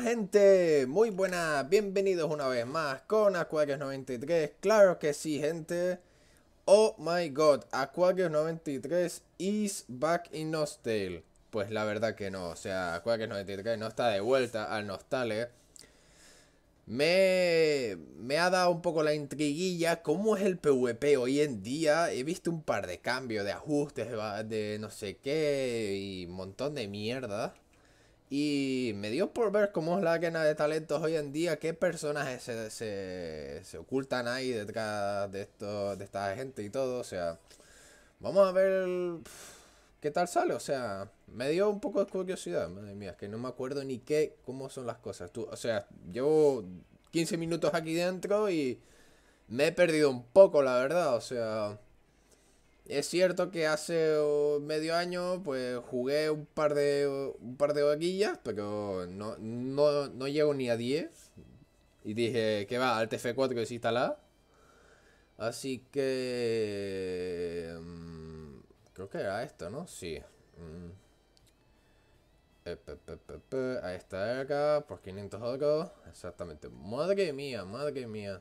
gente, muy buenas, bienvenidos una vez más con Aquarius93, claro que sí gente Oh my god, Aquarius93 is back in Nostale Pues la verdad que no, o sea, Aquarius93 no está de vuelta al Nostale me, me ha dado un poco la intriguilla cómo es el PvP hoy en día. He visto un par de cambios, de ajustes, de no sé qué y un montón de mierda. Y me dio por ver cómo es la quena de talentos hoy en día, qué personajes se, ocultan ahí detrás de, esto, de esta gente y todo. O sea, vamos a ver qué tal sale. O sea, me dio un poco de curiosidad. Madre mía, es que no me acuerdo ni qué, cómo son las cosas. Tú, o sea, llevo 15 minutos aquí dentro y me he perdido un poco, la verdad. O sea, es cierto que hace oh, medio año pues jugué un par de oh, un par de vaquillas, pero no, no, llego ni a 10. Y dije, que va, al TF4 que se instala. Así que... Mm, creo que era esto, ¿no? Sí. A mm. Ahí está acá, por 500 euros. Exactamente. Madre mía, madre mía.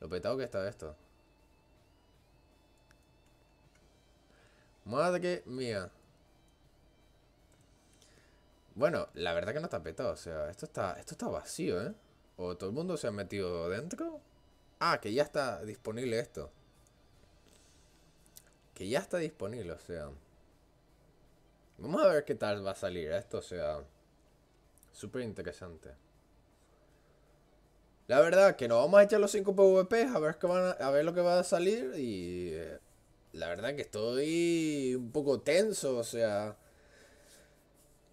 Lo petado que está esto. Madre mía. Bueno, la verdad que no está petado, o sea, esto está, esto está vacío, ¿eh? ¿O todo el mundo se ha metido dentro? Ah, que ya está disponible esto. Que ya está disponible, o sea. Vamos a ver qué tal va a salir esto, o sea. Súper interesante. La verdad que nos vamos a echar los 5 PvP a ver, qué van a, ver lo que va a salir y... Eh, la verdad que estoy un poco tenso, o sea,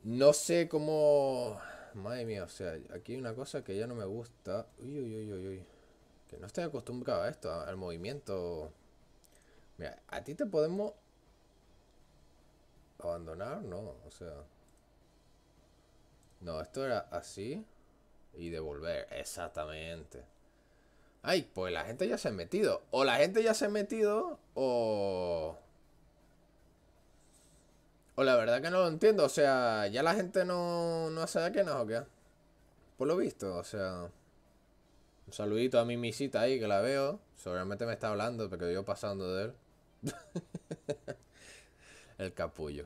no sé cómo... Madre mía, o sea, aquí hay una cosa que ya no me gusta. Uy, uy, uy, uy, uy. Que no estoy acostumbrado a esto, al movimiento. Mira, a ti te podemos... Abandonar, no, o sea... No, esto era así y devolver, exactamente. Ay, pues la gente ya se ha metido. O la gente ya se ha metido, o. O la verdad que no lo entiendo. O sea, ya la gente no, no sabe qué no o qué. Por lo visto, o sea. Un saludito a mi misita ahí que la veo. Seguramente me está hablando, porque yo pasando de él. El capullo.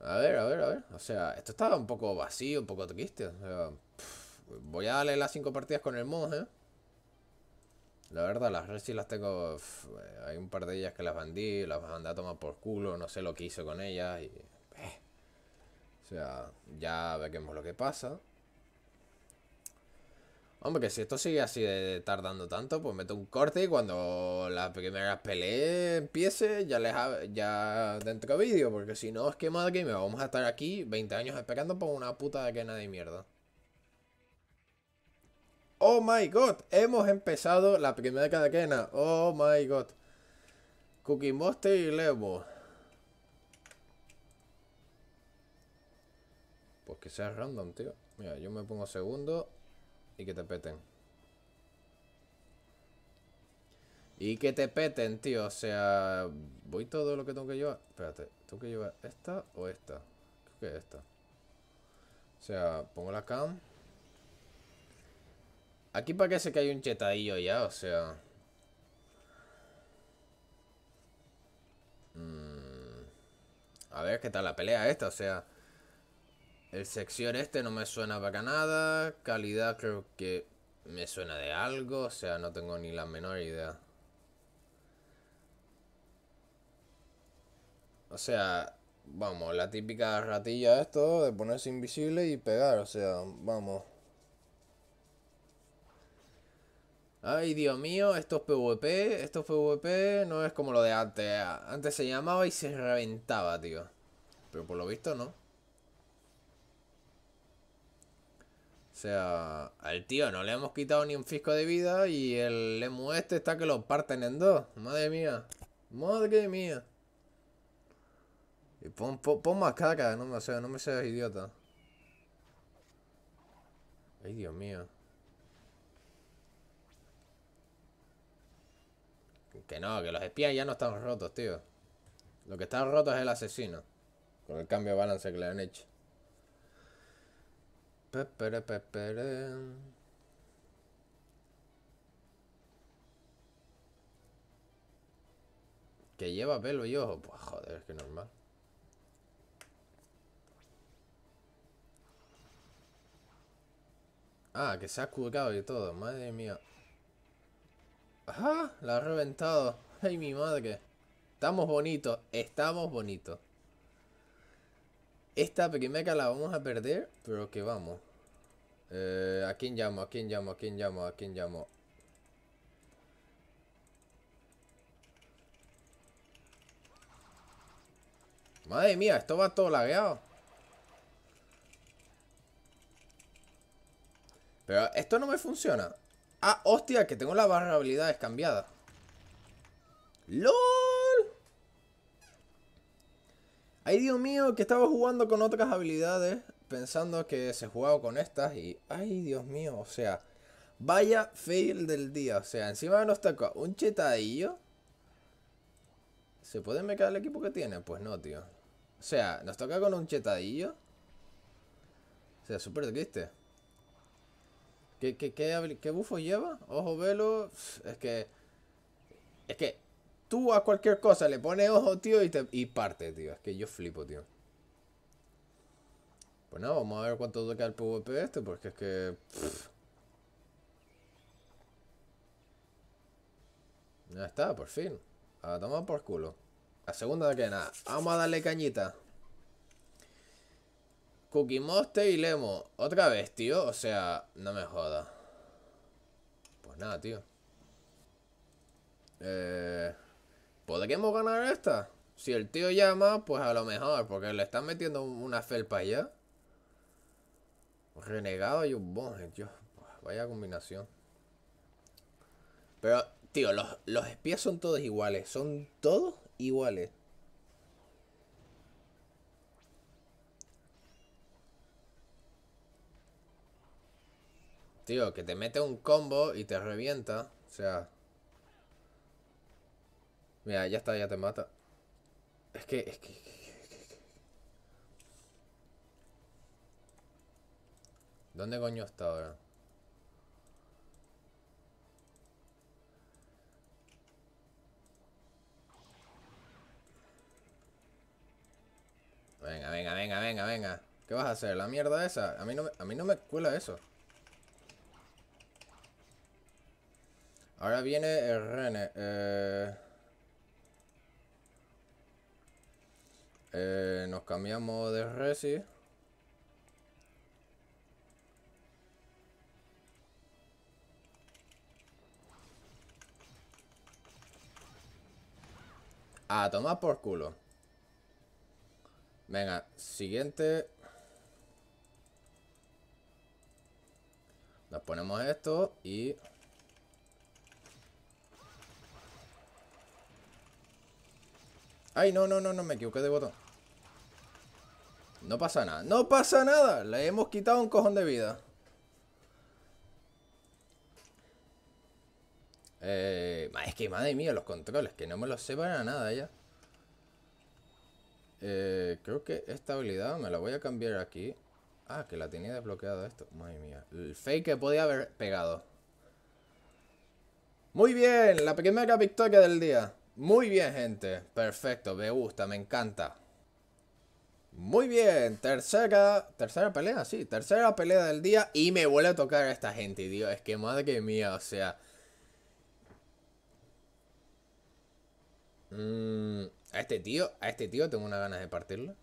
A ver, a ver, a ver. O sea, esto estaba un poco vacío, un poco triste. O sea, Voy a darle las cinco partidas con el monje. La verdad, las Resi las tengo... hay un par de ellas que las vendí las mandé a tomar por culo, no sé lo que hice con ellas eh. O sea, ya veremos lo que pasa. Hombre, que si esto sigue así de tardando tanto, pues meto un corte y cuando la primeras pelea empiece, ya les de ya dentro vídeo, porque si no, es que madre me vamos a estar aquí 20 años esperando por una puta de que nadie mierda. Oh my god, hemos empezado la primera cadena. Oh my god. Cookie Monster y Levo. Pues que sea random, tío. Mira, yo me pongo segundo y que te peten. Y que te peten, tío. O sea, voy todo lo que tengo que llevar. Espérate, ¿tengo que llevar esta o esta? Creo que esta. O sea, pongo la cam. Aquí parece que hay un chetadillo ya, o sea... Mm, a ver qué tal la pelea esta, o sea... El sección este no me suena para nada. Calidad creo que me suena de algo. O sea, no tengo ni la menor idea. O sea, vamos, la típica ratilla esto de ponerse invisible y pegar. O sea, vamos. Ay, Dios mío, estos PvP, esto PvP, no es como lo de antes. Antes se llamaba y se reventaba, tío. Pero por lo visto no. O sea, al tío no le hemos quitado ni un fisco de vida y el emu este está que lo parten en dos. Madre mía. Madre mía. Y pon, más caca, no me, no me seas idiota. Ay, Dios mío. Que no, que los espías ya no están rotos, tío. Lo que está roto es el asesino. Con el cambio de balance que le han hecho. Que lleva pelo y ojo. Pues joder, es que normal. Ah, que se ha curado y todo. Madre mía. ¡Ajá! La ha reventado. ¡Ay, mi madre! Estamos bonitos. Estamos bonitos. Esta primera la vamos a perder, pero que vamos. Eh, ¿A quién llamo? ¿A quién llamo? ¿A quién llamo? ¿A quién llamo? Madre mía, esto va todo lagueado. Pero esto no me funciona. Ah, hostia, que tengo la barra de habilidades cambiada. ¡LOL! Ay, Dios mío, que estaba jugando con otras habilidades pensando que se jugaba con estas y... ¡Ay, Dios mío! O sea, vaya fail del día. O sea, encima nos toca un chetadillo. ¿Se puede mecar el equipo que tiene? Pues no, tío. O sea, nos toca con un chetadillo. O sea, súper triste. ¿Qué, qué, bufo lleva? Ojo velo. Es que. Es que tú a cualquier cosa le pones ojo, tío, y, te, y parte, tío. Es que yo flipo, tío. Pues nada, vamos a ver cuánto toca el PvP este, porque es que. Ya está, por fin. A tomar por culo. La segunda de que nada. Vamos a darle cañita. Cookie Monster y Lemo. Otra vez, tío. O sea, no me joda. Pues nada, tío. Eh, ¿Podríamos ganar esta? Si el tío llama, pues a lo mejor. Porque le están metiendo una felpa ya. Renegado y un bonje, tío. Vaya combinación. Pero, tío, los, los espías son todos iguales. Son todos iguales. Tío, que te mete un combo y te revienta. O sea... Mira, ya está, ya te mata. Es que... Es que... ¿Dónde coño está ahora? Venga, venga, venga, venga, venga. ¿Qué vas a hacer? ¿La mierda esa? A mí no a mí no me cuela eso. Ahora viene el Rene. Eh, eh, nos cambiamos de Resi. A tomar por culo. Venga, siguiente. Nos ponemos esto y... ¡Ay, no, no, no, no! Me equivoqué de botón. No pasa nada. ¡No pasa nada! Le hemos quitado un cojón de vida. Eh, es que madre mía, los controles, que no me los sepan a nada ya. Eh, creo que esta habilidad me la voy a cambiar aquí. Ah, que la tenía desbloqueada esto. Madre mía. El fake que podía haber pegado. Muy bien, la primera victoria del día. Muy bien, gente. Perfecto, me gusta, me encanta. Muy bien, tercera, tercera pelea, sí, tercera pelea del día y me vuelve a tocar a esta gente, tío, es que madre mía, o sea... Mm, a este tío, a este tío tengo unas ganas de partirlo.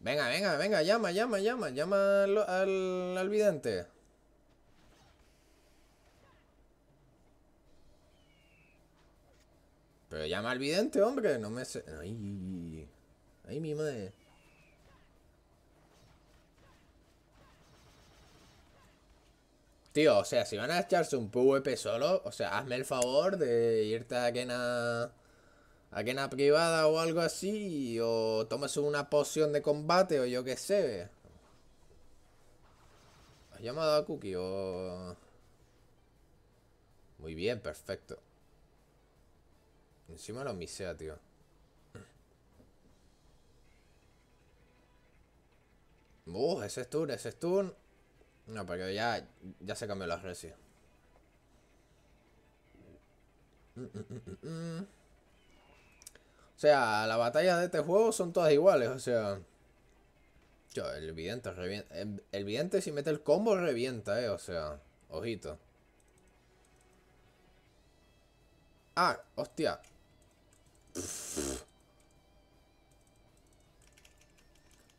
Venga, venga, venga, llama, llama, llama, llama al, al, al vidente. Malvidente, hombre. No me sé. Ay, ay, mi madre. Tío, o sea, si van a echarse un PvP solo, o sea, hazme el favor de irte a Kena. A Kena privada o algo así, o tomes una poción de combate, o yo qué sé. ¿Has llamado a Cookie o.? Muy bien, perfecto. Encima lo misea, tío. Uh, ese es turn, ese stun turn. No, porque ya, ya se cambió la resi. Mm, mm, mm, o sea, las batallas de este juego son todas iguales, o sea... el vidente revienta. El, em, el, vidente si mete el combo revienta, eh, o sea... Ojito. Ah, hostia.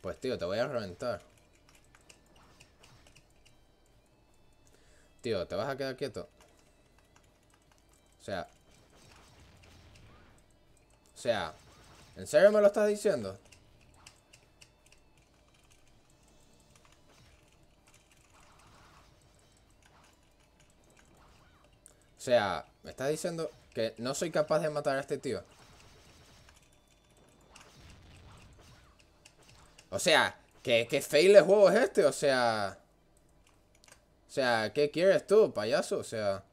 Pues tío, te voy a reventar. Tío, ¿te vas a quedar quieto? O sea... O sea... ¿En serio me lo estás diciendo? O sea, me estás diciendo que no soy capaz de matar a este tío. O sea, ¿qué, fail de juego es este? O sea... O sea, ¿qué quieres tú, payaso? O sea...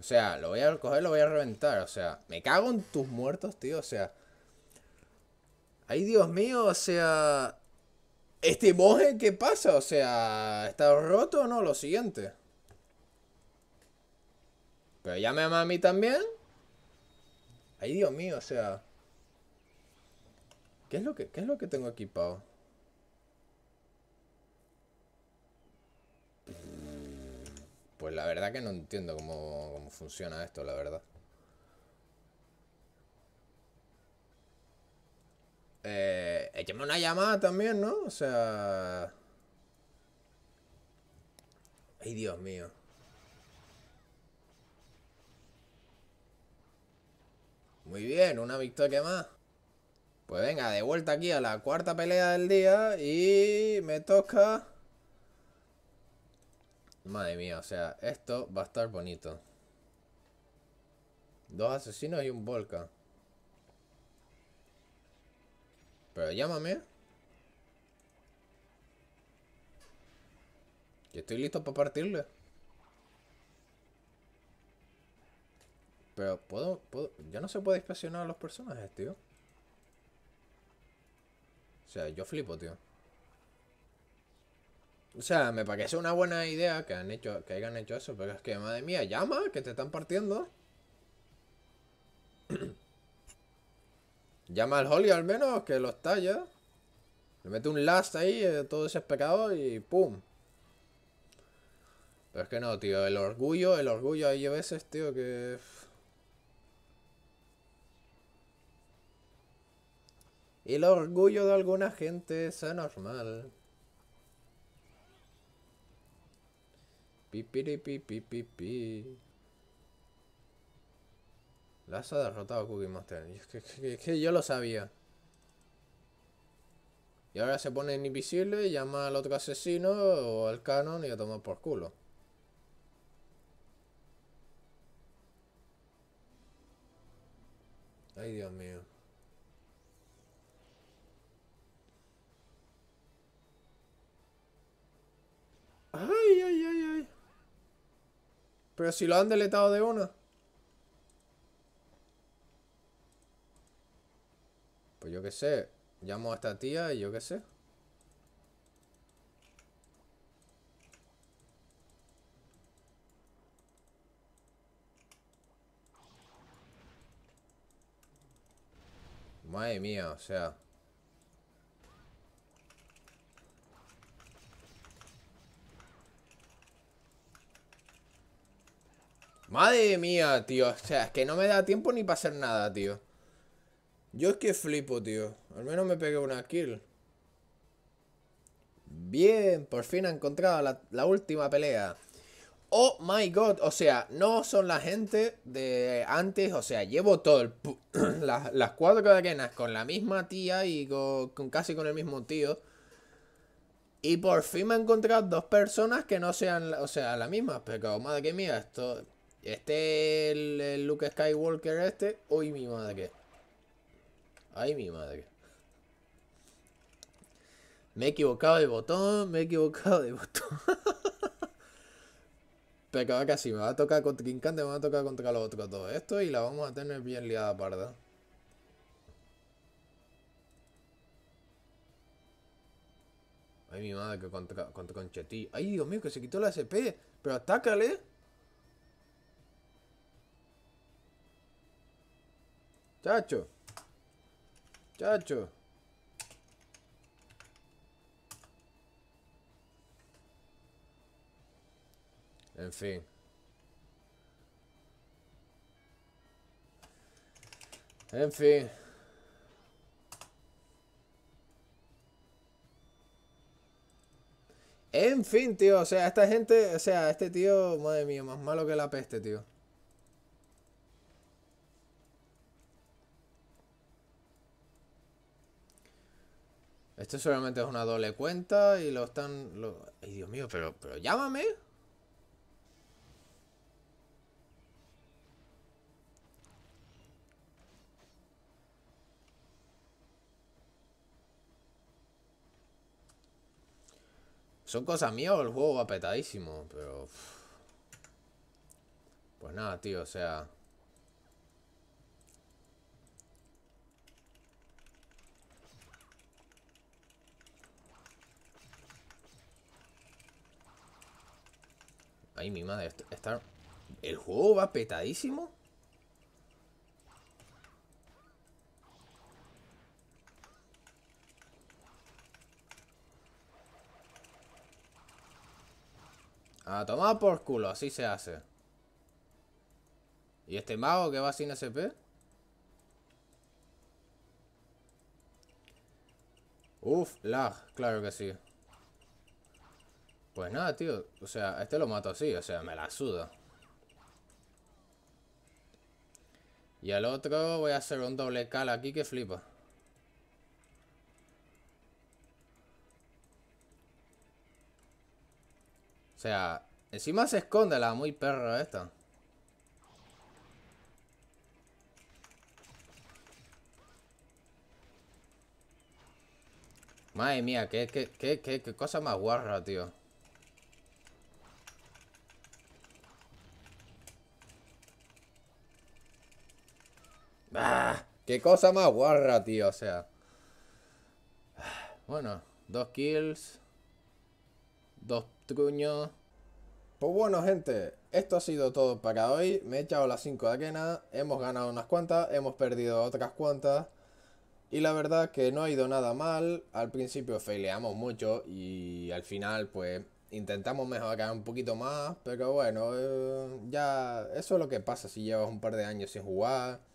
O sea, lo voy a coger, lo voy a reventar. O sea, me cago en tus muertos, tío. O sea... Ay, Dios mío, o sea... ¿Este monje qué pasa? O sea, ¿está roto o no? Lo siguiente. Pero ya me ama a mí también. Ay, Dios mío, o sea. ¿Qué es lo que, qué es lo que tengo equipado? Pues la verdad que no entiendo cómo, funciona esto, la verdad. Eh, una llamada también, ¿no? O sea... Ay, Dios mío. Muy bien, una victoria más. Pues venga, de vuelta aquí a la cuarta pelea del día y me toca... Madre mía, o sea, esto va a estar bonito. Dos asesinos y un volca. Pero llámame. Que estoy listo para partirle. Pero puedo, Ya no se puede inspeccionar a los personajes, tío. O sea, yo flipo, tío. O sea, me parece una buena idea que han hecho, que hayan hecho eso, pero es que, madre mía, llama, que te están partiendo. llama al Holly al menos, que los ya. Le mete un last ahí, eh, todo todo desesperado y ¡pum! Pero es que no, tío, el orgullo, el orgullo hay veces, tío, que... Y El orgullo de alguna gente es anormal. Pipiripipipipi. Las ha derrotado Cookie Monster. Es que, yo lo sabía. Y ahora se pone invisible, llama al otro asesino o al canon y a tomar por culo. Pero si lo han deletado de una. Pues yo qué sé. Llamo a esta tía y yo qué sé. Madre mía, o sea... Madre mía, tío. O sea, es que no me da tiempo ni para hacer nada, tío. Yo es que flipo, tío. Al menos me pegué una kill. Bien, por fin ha encontrado la, última pelea. Oh my god, o sea, no son la gente de antes, o sea, llevo todo el las, las, cuatro cadenas con la misma tía y con, casi con el mismo tío. Y por fin me he encontrado dos personas que no sean, o sea, la misma. pero madre mía, esto este, el, el Luke Skywalker este, hoy mi madre Ay, mi madre. Me he equivocado de botón, me he equivocado de botón. Pero va casi me va a tocar contra Quincante, me va a tocar contra los otros todo esto y la vamos a tener bien liada parda. Ay, mi madre, que contra, contra Ay, Dios mío, que se quitó la SP. Pero atácale. Chacho. Chacho. En fin. En fin. En fin, tío. O sea, esta gente, o sea, este tío, madre mía, más malo que la peste, tío. Esto solamente es una doble cuenta y lo están... Lo... Ay, Dios mío, pero, pero llámame. Son cosas mías o el juego va petadísimo, pero... Pues nada, tío, o sea... Ay, mi madre, está... El juego va petadísimo. A tomar por culo, así se hace. ¿Y este mago que va sin SP? Uf, lag, claro que sí. Pues nada, tío. O sea, este lo mato así. O sea, me la sudo Y al otro voy a hacer un doble cal aquí que flipa. O sea, encima se esconde la muy perra esta. Madre mía, qué, qué cosa más guarra, tío. Qué cosa más guarra, tío, o sea. Bueno, dos kills. Dos truños. Pues bueno, gente, esto ha sido todo para hoy. Me he echado las 5 de arena, hemos ganado unas cuantas, hemos perdido otras cuantas. Y la verdad que no ha ido nada mal. Al principio faileamos mucho y al final pues intentamos mejorar un poquito más. Pero bueno, eh, ya eso es lo que pasa si llevas un par de años sin jugar.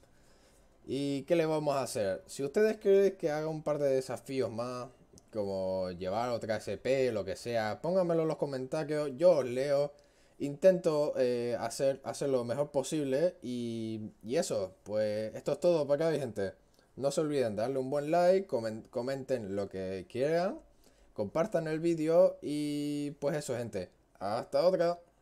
¿Y qué le vamos a hacer? Si ustedes creen que haga un par de desafíos más, como llevar otra SP, lo que sea, pónganmelo en los comentarios, yo os leo, intento eh, hacer, hacer, lo mejor posible y, eso, pues esto es todo para acá, gente. No se olviden darle un buen like, comenten lo que quieran, compartan el vídeo y pues eso, gente. Hasta otra.